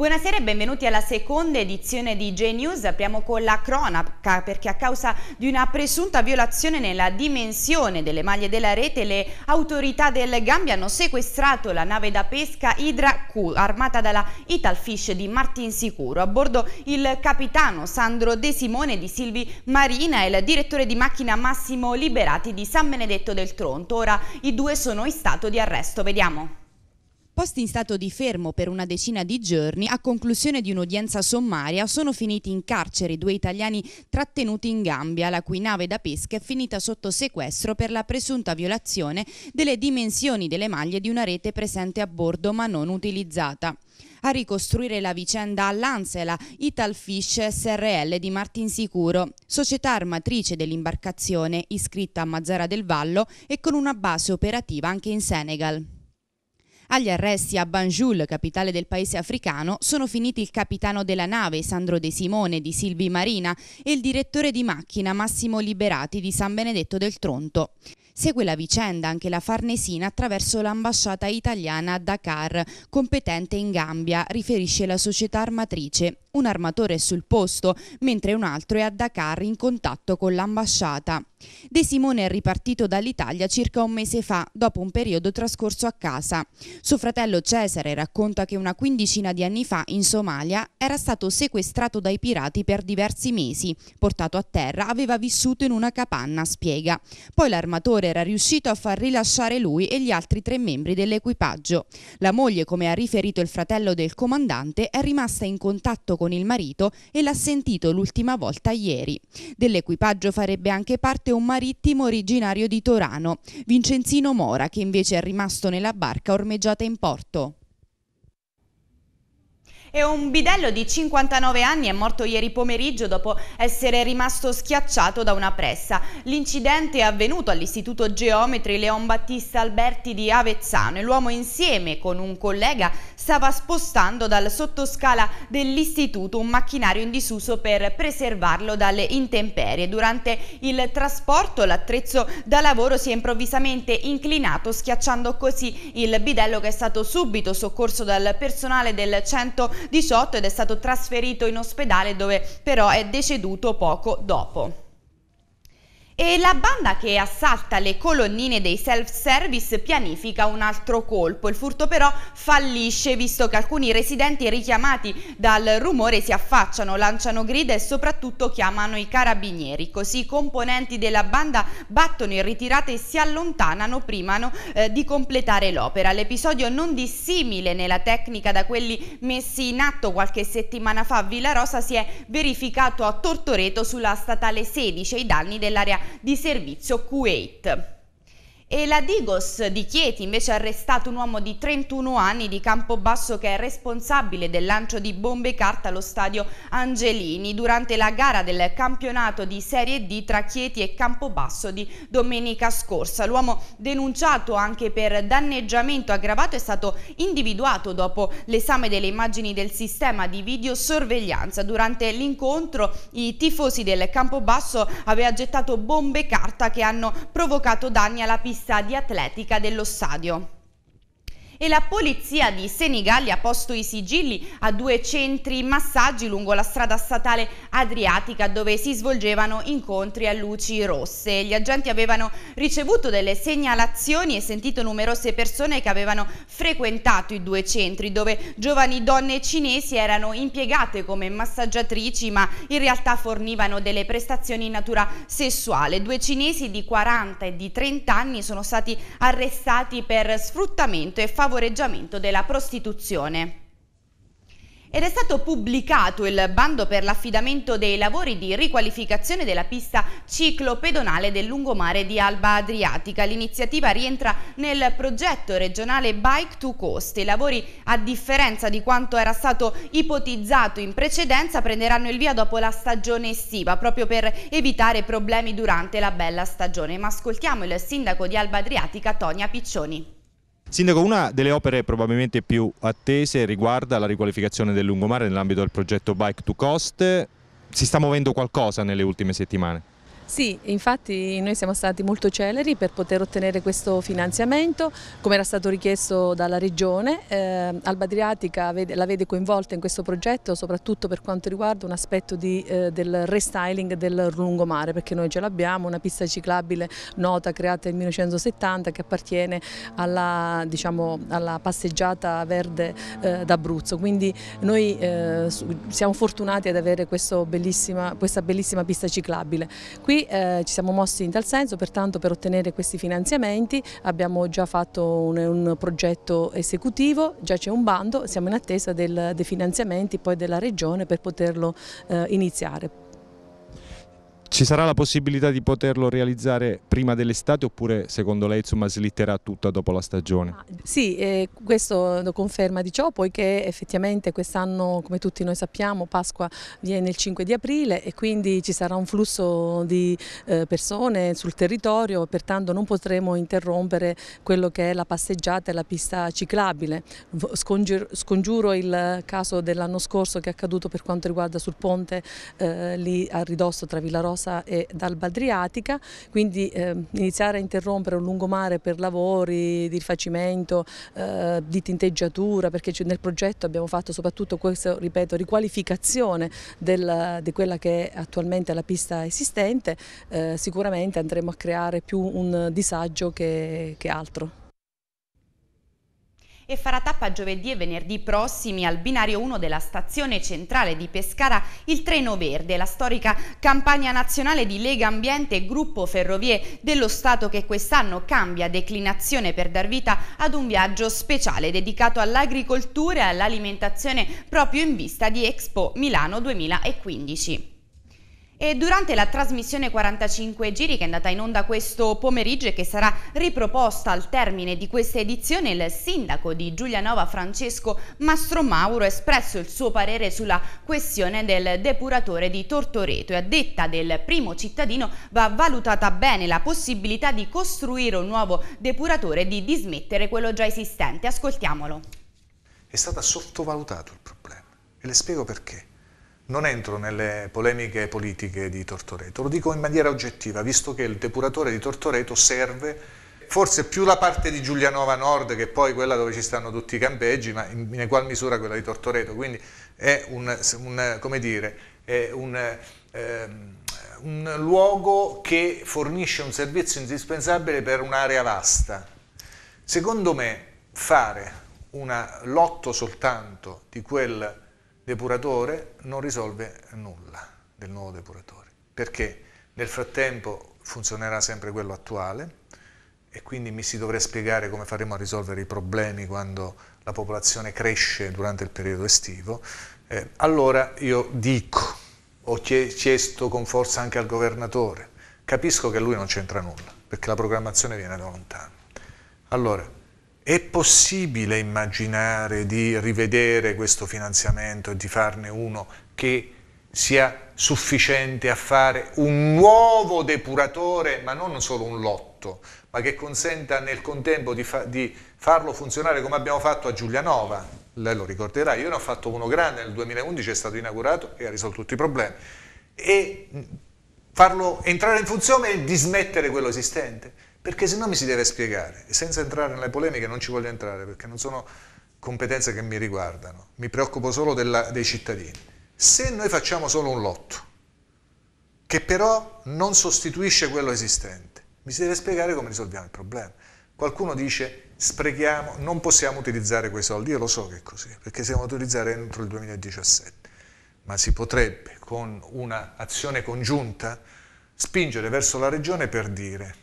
Buonasera e benvenuti alla seconda edizione di J-News. Apriamo con la cronaca perché a causa di una presunta violazione nella dimensione delle maglie della rete le autorità del Gambia hanno sequestrato la nave da pesca Hydra Q armata dalla Italfish di Martin Sicuro. A bordo il capitano Sandro De Simone di Silvi Marina e il direttore di macchina Massimo Liberati di San Benedetto del Tronto. Ora i due sono in stato di arresto. Vediamo posti in stato di fermo per una decina di giorni, a conclusione di un'udienza sommaria, sono finiti in carcere due italiani trattenuti in Gambia, la cui nave da pesca è finita sotto sequestro per la presunta violazione delle dimensioni delle maglie di una rete presente a bordo ma non utilizzata. A ricostruire la vicenda all'Ansela Italfish SRL di Martinsicuro, società armatrice dell'imbarcazione iscritta a Mazzara del Vallo e con una base operativa anche in Senegal. Agli arresti a Banjul, capitale del paese africano, sono finiti il capitano della nave Sandro De Simone di Silvi Marina e il direttore di macchina Massimo Liberati di San Benedetto del Tronto. Segue la vicenda anche la Farnesina attraverso l'ambasciata italiana a Dakar, competente in Gambia, riferisce la società armatrice. Un armatore è sul posto, mentre un altro è a Dakar in contatto con l'ambasciata. De Simone è ripartito dall'Italia circa un mese fa, dopo un periodo trascorso a casa. Suo fratello Cesare racconta che una quindicina di anni fa, in Somalia, era stato sequestrato dai pirati per diversi mesi. Portato a terra, aveva vissuto in una capanna, spiega. Poi l'armatore era riuscito a far rilasciare lui e gli altri tre membri dell'equipaggio. La moglie, come ha riferito il fratello del comandante, è rimasta in contatto con il marito e l'ha sentito l'ultima volta ieri. Dell'equipaggio farebbe anche parte morte un marittimo originario di Torano, Vincenzino Mora, che invece è rimasto nella barca ormeggiata in porto. E un bidello di 59 anni è morto ieri pomeriggio dopo essere rimasto schiacciato da una pressa. L'incidente è avvenuto all'Istituto Geometri Leon Battista Alberti di Avezzano e l'uomo insieme con un collega stava spostando dal sottoscala dell'istituto un macchinario in disuso per preservarlo dalle intemperie. Durante il trasporto l'attrezzo da lavoro si è improvvisamente inclinato schiacciando così il bidello che è stato subito soccorso dal personale del 100 18 ed è stato trasferito in ospedale dove però è deceduto poco dopo. E la banda che assalta le colonnine dei self-service pianifica un altro colpo. Il furto però fallisce visto che alcuni residenti richiamati dal rumore si affacciano, lanciano grida e soprattutto chiamano i carabinieri. Così i componenti della banda battono in ritirata e si allontanano prima eh, di completare l'opera. L'episodio non dissimile nella tecnica da quelli messi in atto qualche settimana fa a Villarosa si è verificato a Tortoreto sulla statale 16 ai danni dell'area di servizio Kuwait. E la Digos di Chieti invece ha arrestato un uomo di 31 anni di Campobasso che è responsabile del lancio di bombe carta allo stadio Angelini durante la gara del campionato di Serie D tra Chieti e Campobasso di domenica scorsa. L'uomo denunciato anche per danneggiamento aggravato è stato individuato dopo l'esame delle immagini del sistema di videosorveglianza. Durante l'incontro i tifosi del Campobasso aveva gettato bombe carta che hanno provocato danni alla pista pista di atletica dello stadio e la polizia di Senigalli ha posto i sigilli a due centri massaggi lungo la strada statale Adriatica dove si svolgevano incontri a luci rosse. Gli agenti avevano ricevuto delle segnalazioni e sentito numerose persone che avevano frequentato i due centri dove giovani donne cinesi erano impiegate come massaggiatrici ma in realtà fornivano delle prestazioni in natura sessuale. Due cinesi di 40 e di 30 anni sono stati arrestati per sfruttamento e favorimento favoreggiamento della prostituzione ed è stato pubblicato il bando per l'affidamento dei lavori di riqualificazione della pista ciclopedonale del lungomare di Alba Adriatica. L'iniziativa rientra nel progetto regionale Bike to Coast. I lavori, a differenza di quanto era stato ipotizzato in precedenza, prenderanno il via dopo la stagione estiva, proprio per evitare problemi durante la bella stagione. Ma ascoltiamo il sindaco di Alba Adriatica, Tonia Piccioni. Sindaco, una delle opere probabilmente più attese riguarda la riqualificazione del lungomare nell'ambito del progetto Bike to Cost. Si sta muovendo qualcosa nelle ultime settimane? Sì, infatti noi siamo stati molto celeri per poter ottenere questo finanziamento, come era stato richiesto dalla Regione. Eh, Alba Adriatica la vede coinvolta in questo progetto, soprattutto per quanto riguarda un aspetto di, eh, del restyling del lungomare, perché noi ce l'abbiamo, una pista ciclabile nota creata nel 1970 che appartiene alla, diciamo, alla passeggiata verde eh, d'Abruzzo. Quindi noi eh, siamo fortunati ad avere bellissima, questa bellissima pista ciclabile. Qui eh, ci siamo mossi in tal senso, pertanto per ottenere questi finanziamenti abbiamo già fatto un, un progetto esecutivo, già c'è un bando, siamo in attesa del, dei finanziamenti poi della Regione per poterlo eh, iniziare. Ci sarà la possibilità di poterlo realizzare prima dell'estate oppure secondo lei insomma, slitterà tutta dopo la stagione? Ah, sì, eh, questo lo conferma di ciò poiché effettivamente quest'anno come tutti noi sappiamo Pasqua viene il 5 di aprile e quindi ci sarà un flusso di eh, persone sul territorio pertanto non potremo interrompere quello che è la passeggiata e la pista ciclabile. Scongiuro, scongiuro il caso dell'anno scorso che è accaduto per quanto riguarda sul ponte eh, lì a ridosso tra Villarossa Rosa e dal Adriatica, quindi eh, iniziare a interrompere un lungomare per lavori di rifacimento, eh, di tinteggiatura, perché nel progetto abbiamo fatto soprattutto questa, ripeto, riqualificazione del, di quella che è attualmente la pista esistente, eh, sicuramente andremo a creare più un disagio che, che altro e farà tappa giovedì e venerdì prossimi al binario 1 della stazione centrale di Pescara il Treno Verde, la storica campagna nazionale di Lega Ambiente e Gruppo Ferrovie dello Stato che quest'anno cambia declinazione per dar vita ad un viaggio speciale dedicato all'agricoltura e all'alimentazione proprio in vista di Expo Milano 2015. E durante la trasmissione 45 giri che è andata in onda questo pomeriggio e che sarà riproposta al termine di questa edizione, il sindaco di Giulianova Francesco Mastromauro ha espresso il suo parere sulla questione del depuratore di Tortoreto e a detta del primo cittadino va valutata bene la possibilità di costruire un nuovo depuratore e di dismettere quello già esistente. Ascoltiamolo. È stato sottovalutato il problema e le spiego perché non entro nelle polemiche politiche di Tortoreto, lo dico in maniera oggettiva, visto che il depuratore di Tortoreto serve forse più la parte di Giulianova Nord che poi quella dove ci stanno tutti i campeggi, ma in, in egual misura quella di Tortoreto, quindi è un, un, dire, è un, eh, un luogo che fornisce un servizio indispensabile per un'area vasta. Secondo me fare una lotto soltanto di quel depuratore non risolve nulla del nuovo depuratore, perché nel frattempo funzionerà sempre quello attuale e quindi mi si dovrà spiegare come faremo a risolvere i problemi quando la popolazione cresce durante il periodo estivo. Eh, allora io dico, ho chiesto con forza anche al governatore, capisco che lui non c'entra nulla, perché la programmazione viene da lontano. Allora, è possibile immaginare di rivedere questo finanziamento e di farne uno che sia sufficiente a fare un nuovo depuratore, ma non solo un lotto, ma che consenta nel contempo di, fa di farlo funzionare come abbiamo fatto a Giulianova. Lei lo ricorderà, io ne ho fatto uno grande nel 2011, è stato inaugurato e ha risolto tutti i problemi. E farlo entrare in funzione e dismettere quello esistente perché se no mi si deve spiegare. E senza entrare nelle polemiche non ci voglio entrare perché non sono competenze che mi riguardano, mi preoccupo solo della, dei cittadini. Se noi facciamo solo un lotto, che però non sostituisce quello esistente, mi si deve spiegare come risolviamo il problema. Qualcuno dice sprechiamo, non possiamo utilizzare quei soldi, io lo so che è così, perché siamo utilizzare entro il 2017, ma si potrebbe con un'azione congiunta spingere verso la regione per dire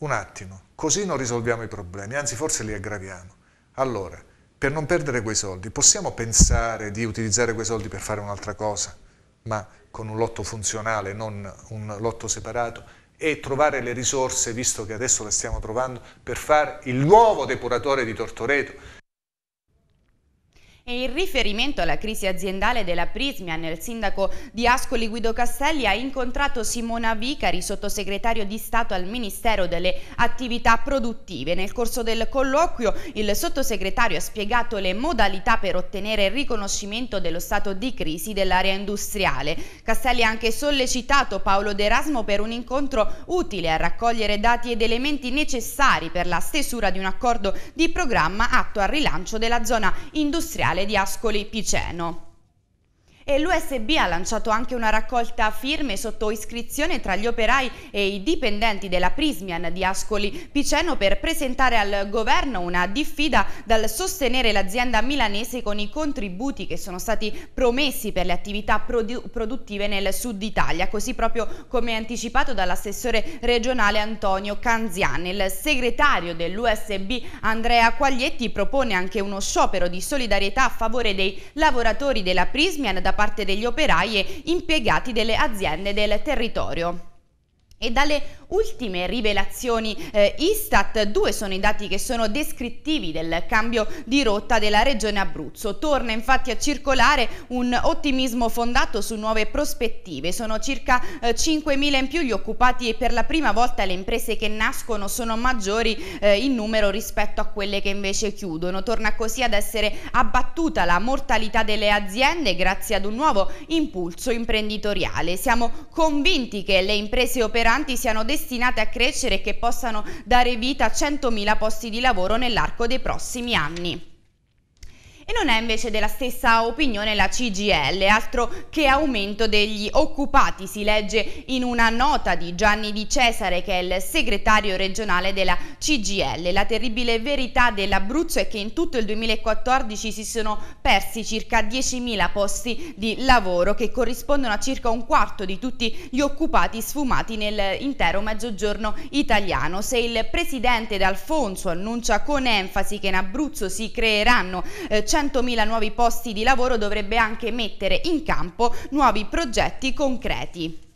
un attimo, così non risolviamo i problemi, anzi forse li aggraviamo. Allora, per non perdere quei soldi, possiamo pensare di utilizzare quei soldi per fare un'altra cosa, ma con un lotto funzionale, non un lotto separato, e trovare le risorse, visto che adesso le stiamo trovando, per fare il nuovo depuratore di Tortoreto e in riferimento alla crisi aziendale della Prismian, il sindaco di Ascoli Guido Castelli ha incontrato Simona Vicari, sottosegretario di Stato al Ministero delle Attività Produttive. Nel corso del colloquio il sottosegretario ha spiegato le modalità per ottenere il riconoscimento dello stato di crisi dell'area industriale. Castelli ha anche sollecitato Paolo D'Erasmo per un incontro utile a raccogliere dati ed elementi necessari per la stesura di un accordo di programma atto al rilancio della zona industriale di Ascoli Piceno e l'USB ha lanciato anche una raccolta firme sotto iscrizione tra gli operai e i dipendenti della Prismian di Ascoli Piceno per presentare al governo una diffida dal sostenere l'azienda milanese con i contributi che sono stati promessi per le attività produ produttive nel sud Italia, così proprio come anticipato dall'assessore regionale Antonio Canzian. Il segretario dell'USB Andrea Quaglietti propone anche uno sciopero di solidarietà a favore dei lavoratori della Prismian da parte degli operai e impiegati delle aziende del territorio e dalle ultime rivelazioni eh, Istat, due sono i dati che sono descrittivi del cambio di rotta della regione Abruzzo. Torna infatti a circolare un ottimismo fondato su nuove prospettive. Sono circa eh, 5.000 in più gli occupati e per la prima volta le imprese che nascono sono maggiori eh, in numero rispetto a quelle che invece chiudono. Torna così ad essere abbattuta la mortalità delle aziende grazie ad un nuovo impulso imprenditoriale. Siamo convinti che le imprese operanti siano destinate destinate a crescere e che possano dare vita a 100.000 posti di lavoro nell'arco dei prossimi anni. E non è invece della stessa opinione la CGL, altro che aumento degli occupati, si legge in una nota di Gianni Di Cesare che è il segretario regionale della CGL. La terribile verità dell'Abruzzo è che in tutto il 2014 si sono persi circa 10.000 posti di lavoro che corrispondono a circa un quarto di tutti gli occupati sfumati nell'intero mezzogiorno italiano. Se il presidente D'Alfonso annuncia con enfasi che in Abruzzo si creeranno eh, 100.000 nuovi posti di lavoro dovrebbe anche mettere in campo nuovi progetti concreti.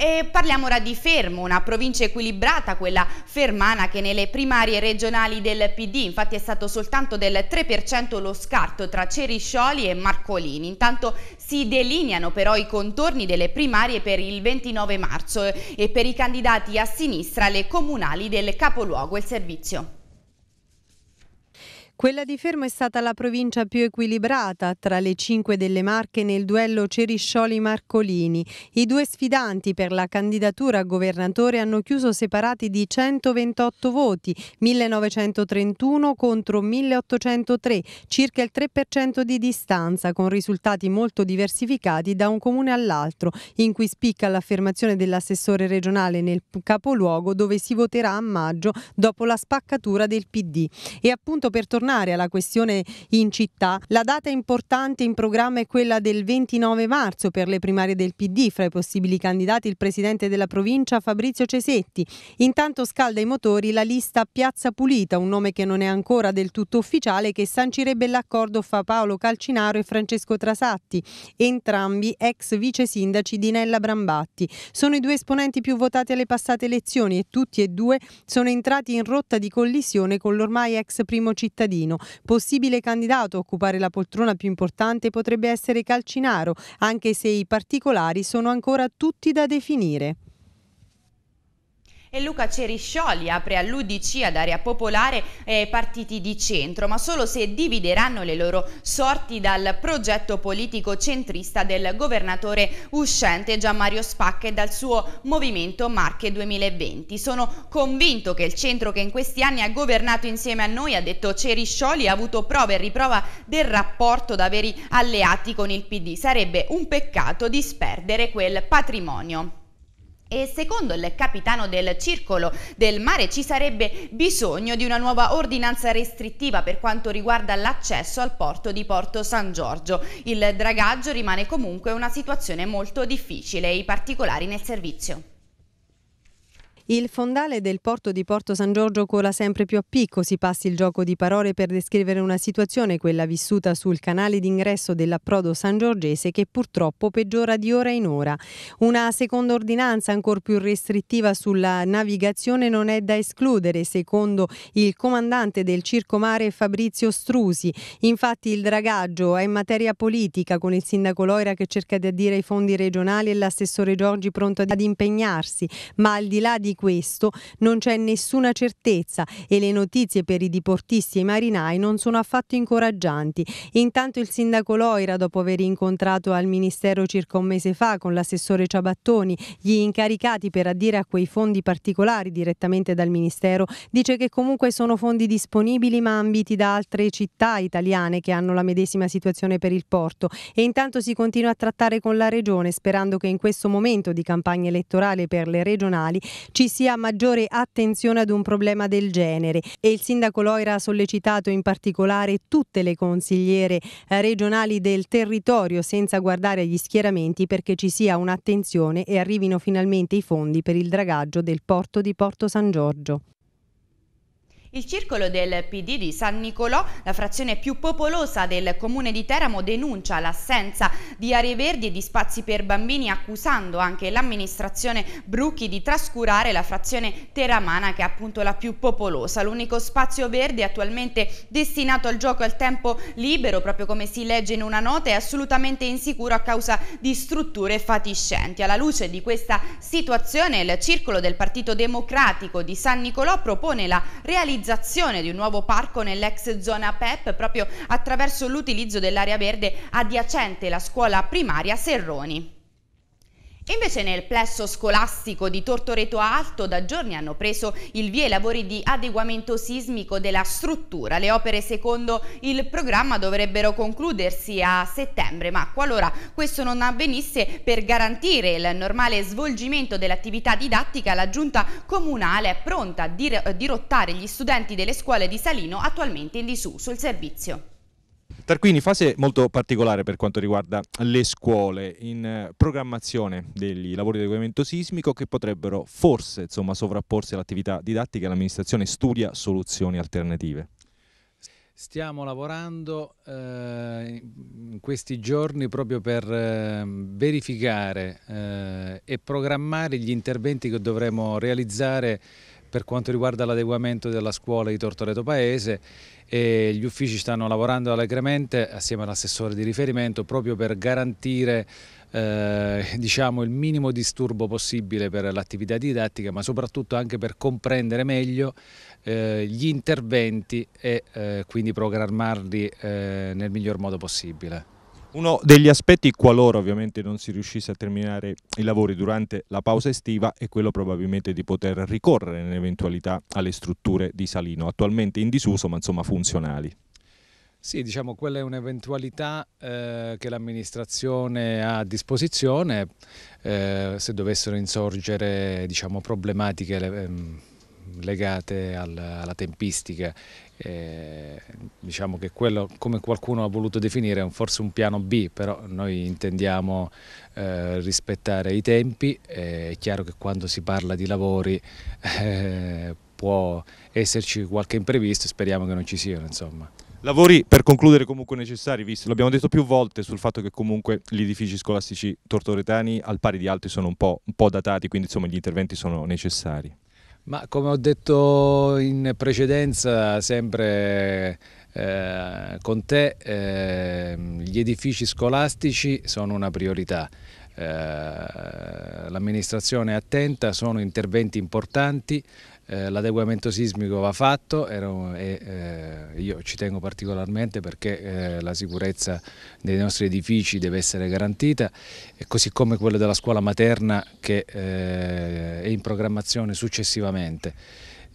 E parliamo ora di Fermo, una provincia equilibrata, quella fermana che nelle primarie regionali del PD infatti è stato soltanto del 3% lo scarto tra Ceriscioli e Marcolini. Intanto si delineano però i contorni delle primarie per il 29 marzo e per i candidati a sinistra le comunali del capoluogo il servizio. Quella di Fermo è stata la provincia più equilibrata tra le cinque delle Marche nel duello Ceriscioli-Marcolini. I due sfidanti per la candidatura a governatore hanno chiuso separati di 128 voti, 1931 contro 1803, circa il 3% di distanza, con risultati molto diversificati da un comune all'altro, in cui spicca l'affermazione dell'assessore regionale nel capoluogo dove si voterà a maggio dopo la spaccatura del PD. E appunto per tornare tornare alla questione in città, la data importante in programma è quella del 29 marzo per le primarie del PD, fra i possibili candidati il presidente della provincia Fabrizio Cesetti. Intanto scalda i motori la lista Piazza Pulita, un nome che non è ancora del tutto ufficiale, che sancirebbe l'accordo fra Paolo Calcinaro e Francesco Trasatti, entrambi ex vice sindaci di Nella Brambatti. Sono i due esponenti più votati alle passate elezioni e tutti e due sono entrati in rotta di collisione con l'ormai ex primo cittadino. Martino. Possibile candidato a occupare la poltrona più importante potrebbe essere Calcinaro, anche se i particolari sono ancora tutti da definire. E Luca Ceriscioli apre all'Udc ad area popolare e eh, partiti di centro, ma solo se divideranno le loro sorti dal progetto politico centrista del governatore uscente Gianmario Spacca e dal suo movimento Marche 2020. Sono convinto che il centro che in questi anni ha governato insieme a noi, ha detto Ceriscioli, ha avuto prova e riprova del rapporto da veri alleati con il PD. Sarebbe un peccato disperdere quel patrimonio. E secondo il capitano del circolo del mare ci sarebbe bisogno di una nuova ordinanza restrittiva per quanto riguarda l'accesso al porto di Porto San Giorgio. Il dragaggio rimane comunque una situazione molto difficile, i particolari nel servizio. Il fondale del porto di Porto San Giorgio cola sempre più a picco, si passi il gioco di parole per descrivere una situazione, quella vissuta sul canale d'ingresso dell'approdo san giorgese, che purtroppo peggiora di ora in ora. Una seconda ordinanza ancora più restrittiva sulla navigazione non è da escludere, secondo il comandante del Circo Mare Fabrizio Strusi. Infatti il dragaggio è materia politica, con il sindaco Loira che cerca di addire i fondi regionali e l'assessore Giorgi pronto ad impegnarsi, ma al di là di questo non c'è nessuna certezza e le notizie per i diportisti e i marinai non sono affatto incoraggianti. Intanto il sindaco Loira, dopo aver incontrato al Ministero circa un mese fa con l'assessore Ciabattoni, gli incaricati per addire a quei fondi particolari direttamente dal Ministero, dice che comunque sono fondi disponibili ma ambiti da altre città italiane che hanno la medesima situazione per il porto e intanto si continua a trattare con la Regione sperando che in questo momento di campagna elettorale per le regionali ci ci sia maggiore attenzione ad un problema del genere e il sindaco Loira ha sollecitato in particolare tutte le consigliere eh, regionali del territorio senza guardare agli schieramenti perché ci sia un'attenzione e arrivino finalmente i fondi per il dragaggio del porto di Porto San Giorgio. Il circolo del PD di San Nicolò, la frazione più popolosa del comune di Teramo, denuncia l'assenza di aree verdi e di spazi per bambini, accusando anche l'amministrazione Brucchi di trascurare la frazione teramana, che è appunto la più popolosa. L'unico spazio verde attualmente destinato al gioco e al tempo libero, proprio come si legge in una nota, è assolutamente insicuro a causa di strutture fatiscenti. Alla luce di questa situazione, il circolo del Partito Democratico di San Nicolò propone la realizzazione realizzazione di un nuovo parco nell'ex zona PEP proprio attraverso l'utilizzo dell'area verde adiacente la scuola primaria Serroni. Invece nel plesso scolastico di Tortoreto Alto da giorni hanno preso il via i lavori di adeguamento sismico della struttura. Le opere secondo il programma dovrebbero concludersi a settembre, ma qualora questo non avvenisse per garantire il normale svolgimento dell'attività didattica la giunta comunale è pronta a dirottare gli studenti delle scuole di Salino attualmente in disuso il servizio. Tarquini, fase molto particolare per quanto riguarda le scuole, in eh, programmazione dei lavori di adeguamento sismico che potrebbero forse insomma, sovrapporsi all'attività didattica, l'amministrazione studia soluzioni alternative. Stiamo lavorando eh, in questi giorni proprio per eh, verificare eh, e programmare gli interventi che dovremo realizzare per quanto riguarda l'adeguamento della scuola di Tortoreto Paese e gli uffici stanno lavorando allegramente assieme all'assessore di riferimento proprio per garantire eh, diciamo, il minimo disturbo possibile per l'attività didattica ma soprattutto anche per comprendere meglio eh, gli interventi e eh, quindi programmarli eh, nel miglior modo possibile. Uno degli aspetti, qualora ovviamente non si riuscisse a terminare i lavori durante la pausa estiva, è quello probabilmente di poter ricorrere in eventualità alle strutture di Salino, attualmente in disuso ma insomma funzionali. Sì, diciamo quella è un'eventualità eh, che l'amministrazione ha a disposizione eh, se dovessero insorgere diciamo, problematiche. Eh, legate alla, alla tempistica. Eh, diciamo che quello, come qualcuno ha voluto definire, è forse un piano B, però noi intendiamo eh, rispettare i tempi. Eh, è chiaro che quando si parla di lavori eh, può esserci qualche imprevisto speriamo che non ci siano. Insomma. Lavori per concludere comunque necessari, visto l'abbiamo detto più volte sul fatto che comunque gli edifici scolastici tortoretani al pari di altri sono un po', un po datati, quindi insomma gli interventi sono necessari. Ma come ho detto in precedenza, sempre eh, con te, eh, gli edifici scolastici sono una priorità. Eh, L'amministrazione è attenta, sono interventi importanti, eh, l'adeguamento sismico va fatto e eh, io ci tengo particolarmente perché eh, la sicurezza dei nostri edifici deve essere garantita, e eh, così come quella della scuola materna che eh, è in programmazione successivamente.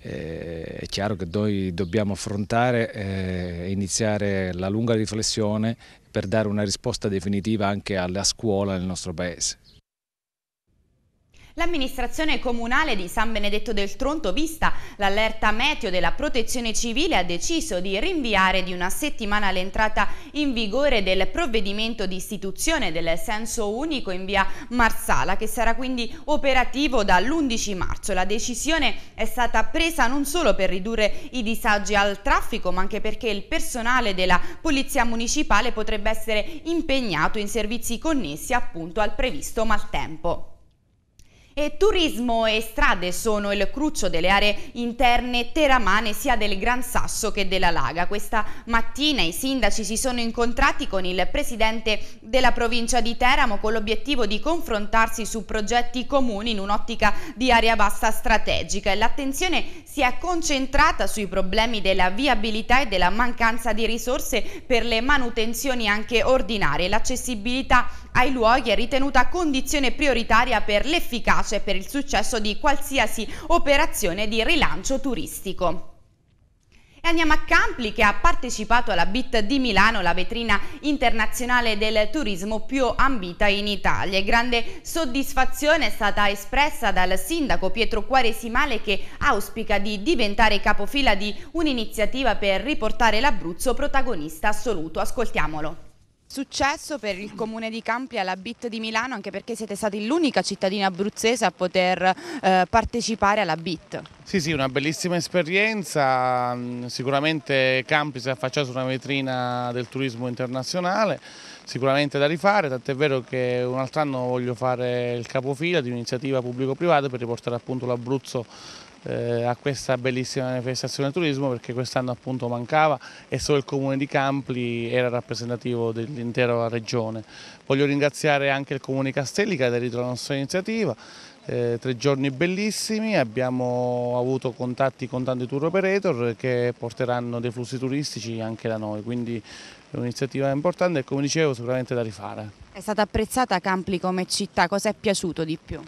Eh, è chiaro che noi dobbiamo affrontare e iniziare la lunga riflessione per dare una risposta definitiva anche alla scuola nel nostro Paese. L'amministrazione comunale di San Benedetto del Tronto, vista l'allerta meteo della protezione civile, ha deciso di rinviare di una settimana l'entrata in vigore del provvedimento di istituzione del senso unico in via Marsala, che sarà quindi operativo dall'11 marzo. La decisione è stata presa non solo per ridurre i disagi al traffico, ma anche perché il personale della Polizia Municipale potrebbe essere impegnato in servizi connessi appunto al previsto maltempo. E turismo e strade sono il cruccio delle aree interne teramane sia del Gran Sasso che della Laga. Questa mattina i sindaci si sono incontrati con il presidente della provincia di Teramo con l'obiettivo di confrontarsi su progetti comuni in un'ottica di area bassa strategica. L'attenzione si è concentrata sui problemi della viabilità e della mancanza di risorse per le manutenzioni anche ordinarie, l'accessibilità ai luoghi è ritenuta condizione prioritaria per l'efficacia e per il successo di qualsiasi operazione di rilancio turistico. E andiamo a Campli che ha partecipato alla BIT di Milano, la vetrina internazionale del turismo più ambita in Italia. Grande soddisfazione è stata espressa dal sindaco Pietro Quaresimale che auspica di diventare capofila di un'iniziativa per riportare l'Abruzzo protagonista assoluto. Ascoltiamolo. Successo per il comune di Campi alla BIT di Milano anche perché siete stati l'unica cittadina abruzzese a poter eh, partecipare alla BIT. Sì, sì, una bellissima esperienza, mm, sicuramente Campi si è affacciato su una vetrina del turismo internazionale, sicuramente da rifare, tant'è vero che un altro anno voglio fare il capofila di un'iniziativa pubblico-privata per riportare appunto l'Abruzzo eh, a questa bellissima manifestazione del turismo perché quest'anno appunto mancava e solo il comune di Campli era rappresentativo dell'intera regione. Voglio ringraziare anche il comune di Castelli che ha aderito alla nostra iniziativa, eh, tre giorni bellissimi, abbiamo avuto contatti con tanti tour operator che porteranno dei flussi turistici anche da noi, quindi è un'iniziativa importante e come dicevo sicuramente da rifare. È stata apprezzata Campli come città, cosa è piaciuto di più?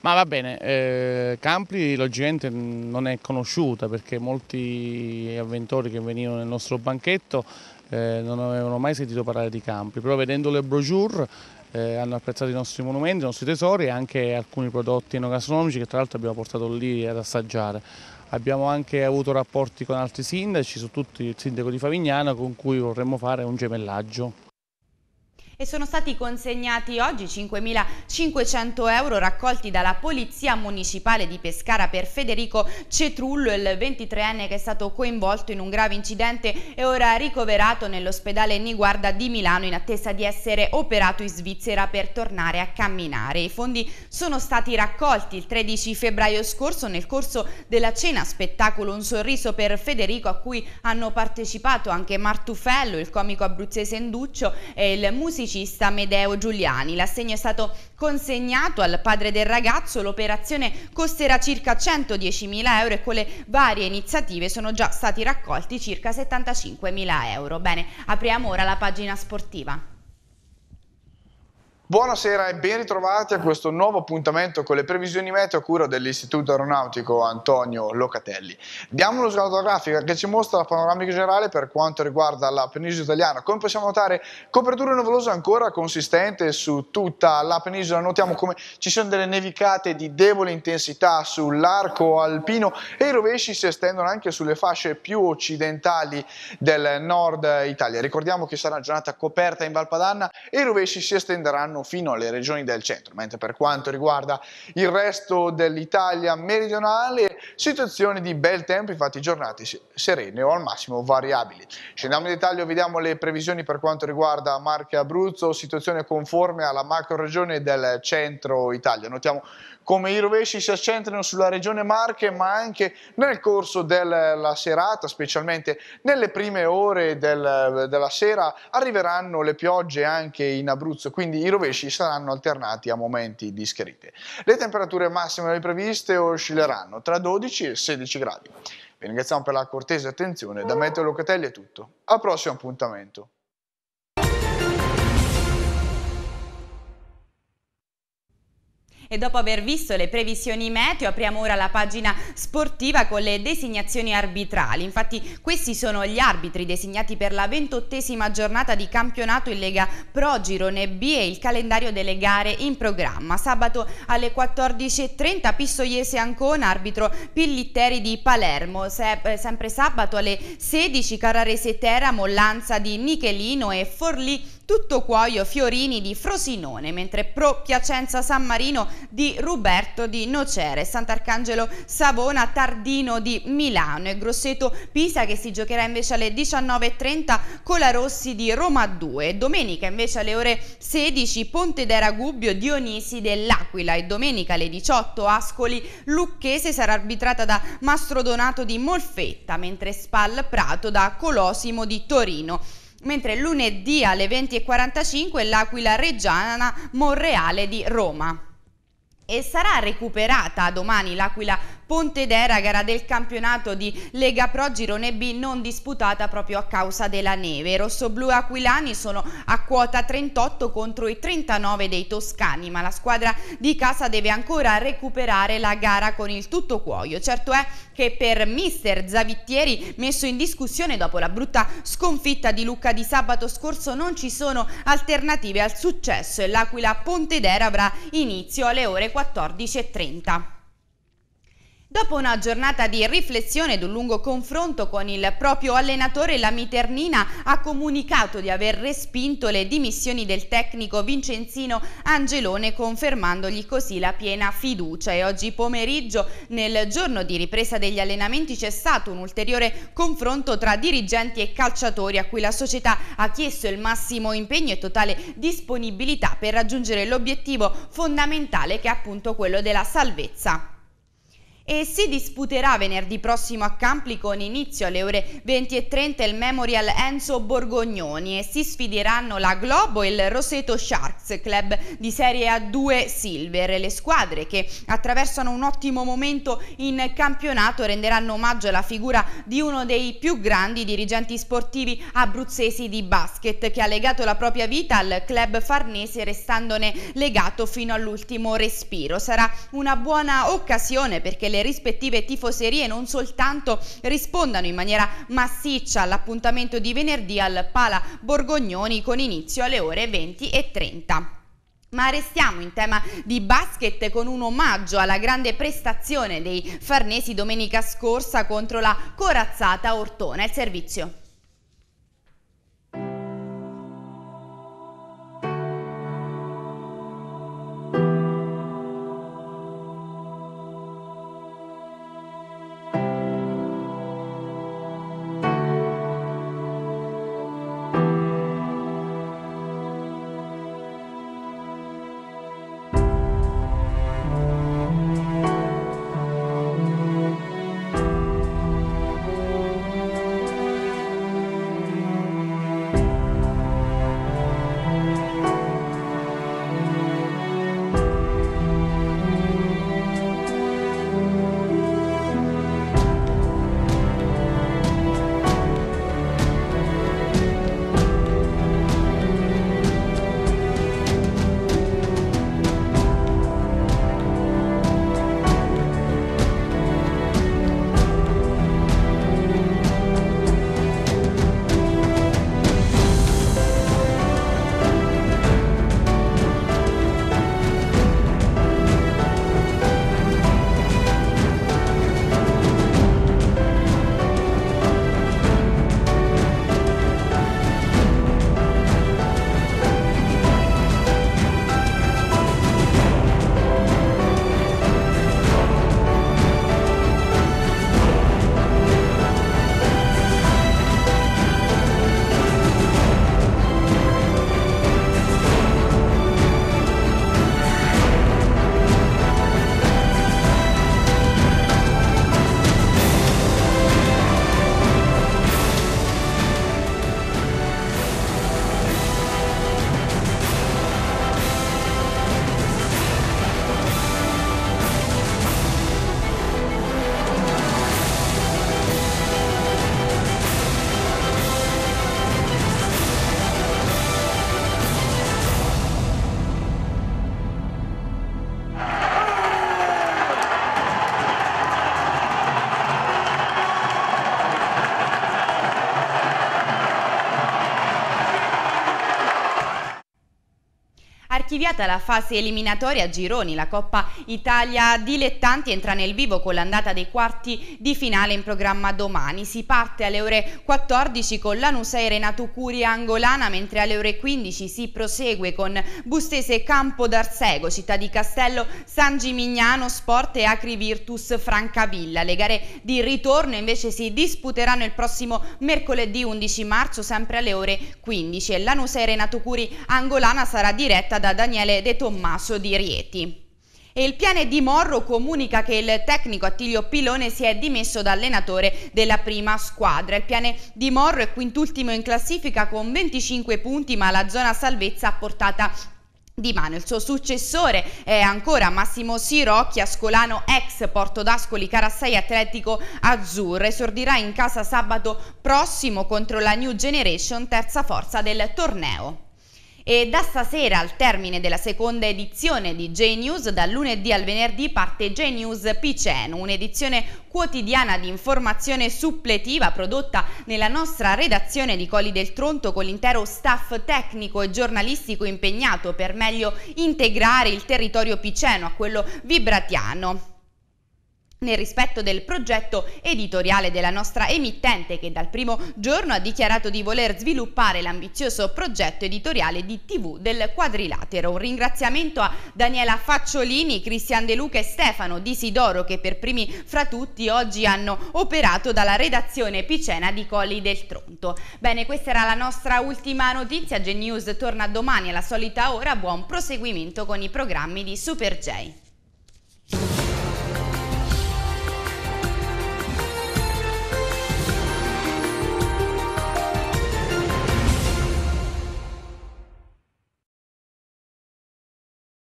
Ma va bene, eh, Campli logicamente non è conosciuta perché molti avventori che venivano nel nostro banchetto eh, non avevano mai sentito parlare di Campli, però vedendo le brochure eh, hanno apprezzato i nostri monumenti, i nostri tesori e anche alcuni prodotti enogastronomici che tra l'altro abbiamo portato lì ad assaggiare. Abbiamo anche avuto rapporti con altri sindaci, soprattutto il sindaco di Favignano, con cui vorremmo fare un gemellaggio e sono stati consegnati oggi 5.500 euro raccolti dalla Polizia Municipale di Pescara per Federico Cetrullo, il 23enne che è stato coinvolto in un grave incidente e ora ricoverato nell'ospedale Niguarda di Milano in attesa di essere operato in Svizzera per tornare a camminare. I fondi sono stati raccolti il 13 febbraio scorso nel corso della cena spettacolo Un sorriso per Federico a cui hanno partecipato anche Martufello, il comico abruzzese Enduccio e il musicista musicista Medeo Giuliani. L'assegno è stato consegnato al padre del ragazzo, l'operazione costerà circa 110.000 euro e con le varie iniziative sono già stati raccolti circa 75.000 euro. Bene, apriamo ora la pagina sportiva. Buonasera e ben ritrovati a questo nuovo appuntamento con le previsioni meteo a cura dell'Istituto Aeronautico Antonio Locatelli. Diamo uno sguardo alla grafica che ci mostra la panoramica generale per quanto riguarda la penisola italiana. Come possiamo notare, copertura nuvolosa ancora consistente su tutta la penisola. Notiamo come ci sono delle nevicate di debole intensità sull'arco alpino e i rovesci si estendono anche sulle fasce più occidentali del nord Italia. Ricordiamo che sarà giornata coperta in Valpadanna e i rovesci si estenderanno Salerno fino alle regioni del centro, mentre per quanto riguarda il resto dell'Italia meridionale, situazioni di bel tempo, infatti giornate serene o al massimo variabili. Scendiamo in dettaglio, vediamo le previsioni per quanto riguarda Marche e Abruzzo, situazione conforme alla macro regione del centro Italia. Notiamo come i rovesci si accentrano sulla regione Marche, ma anche nel corso della serata, specialmente nelle prime ore del, della sera, arriveranno le piogge anche in Abruzzo, quindi i rovesci pesci saranno alternati a momenti di scherite. Le temperature massime previste oscilleranno tra 12 e 16 gradi. Vi ringraziamo per la cortese attenzione, da Meteo Locatelli è tutto. Al prossimo appuntamento. E dopo aver visto le previsioni meteo apriamo ora la pagina sportiva con le designazioni arbitrali. Infatti questi sono gli arbitri designati per la ventottesima giornata di campionato in Lega Pro Girone B e il calendario delle gare in programma. Sabato alle 14.30 Pistoiese Ancona, arbitro Pillitteri di Palermo. Se sempre sabato alle 16 Carrarese Teramo, Lanza di Nichelino e Forlì tutto Cuoio Fiorini di Frosinone, mentre Pro Piacenza San Marino di Ruberto di Nocere, Sant'Arcangelo Savona Tardino di Milano e Grosseto Pisa che si giocherà invece alle 19.30 con la Rossi di Roma 2. Domenica invece alle ore 16 Ponte d'Eragubbio Dionisi dell'Aquila e domenica alle 18 Ascoli Lucchese sarà arbitrata da Mastro Donato di Molfetta, mentre Spal Prato da Colosimo di Torino mentre lunedì alle 20.45 l'Aquila Reggiana Monreale di Roma e sarà recuperata domani l'Aquila Pontedera, gara del campionato di Lega Pro Girone B non disputata proprio a causa della neve. I rossoblu aquilani sono a quota 38 contro i 39 dei toscani, ma la squadra di casa deve ancora recuperare la gara con il tutto cuoio. Certo è che per mister Zavittieri, messo in discussione dopo la brutta sconfitta di Lucca di sabato scorso, non ci sono alternative al successo e l'Aquila Pontedera avrà inizio alle ore 14.30. Dopo una giornata di riflessione ed un lungo confronto con il proprio allenatore, la Miternina ha comunicato di aver respinto le dimissioni del tecnico Vincenzino Angelone, confermandogli così la piena fiducia. E oggi pomeriggio, nel giorno di ripresa degli allenamenti, c'è stato un ulteriore confronto tra dirigenti e calciatori, a cui la società ha chiesto il massimo impegno e totale disponibilità per raggiungere l'obiettivo fondamentale che è appunto quello della salvezza e si disputerà venerdì prossimo a Campli con inizio alle ore 20.30 il Memorial Enzo Borgognoni e si sfideranno la Globo e il Roseto Sharks, club di Serie A2 Silver. Le squadre che attraversano un ottimo momento in campionato renderanno omaggio alla figura di uno dei più grandi dirigenti sportivi abruzzesi di basket che ha legato la propria vita al club farnese restandone legato fino all'ultimo respiro. Sarà una buona occasione perché le le rispettive tifoserie non soltanto rispondano in maniera massiccia all'appuntamento di venerdì al Pala Borgognoni con inizio alle ore 20 e 30. Ma restiamo in tema di basket con un omaggio alla grande prestazione dei Farnesi domenica scorsa contro la corazzata Ortona. Il servizio. archiviata la fase eliminatoria a gironi, la Coppa Italia Dilettanti entra nel vivo con l'andata dei quarti di finale in programma domani. Si parte alle ore 14 con Lanusei Renato Curia Angolana, mentre alle ore 15 si prosegue con Bustese Campo d'Arsego, Città di Castello, San Gimignano, Sport e Acri Virtus Francavilla. Le gare di ritorno invece si disputeranno il prossimo mercoledì 11 marzo, sempre alle ore 15. Lanusei Renato Curi Angolana sarà diretta da Daniele De Tommaso di Rieti. E il piane di Morro comunica che il tecnico Attilio Pilone si è dimesso da allenatore della prima squadra. Il piane di Morro è quintultimo in classifica con 25 punti ma la zona salvezza ha portata di mano. Il suo successore è ancora Massimo Sirocchi, ascolano ex Porto d'Ascoli Carassai Atletico Azzurro. Esordirà in casa sabato prossimo contro la New Generation, terza forza del torneo. E da stasera, al termine della seconda edizione di J-News, dal lunedì al venerdì parte J-News Piceno, un'edizione quotidiana di informazione suppletiva prodotta nella nostra redazione di Colli del Tronto con l'intero staff tecnico e giornalistico impegnato per meglio integrare il territorio piceno a quello vibratiano nel rispetto del progetto editoriale della nostra emittente che dal primo giorno ha dichiarato di voler sviluppare l'ambizioso progetto editoriale di TV del quadrilatero. Un ringraziamento a Daniela Facciolini, Cristian De Luca e Stefano Di Sidoro che per primi fra tutti oggi hanno operato dalla redazione Picena di Colli del Tronto. Bene, questa era la nostra ultima notizia. G-News torna domani alla solita ora. Buon proseguimento con i programmi di Super J.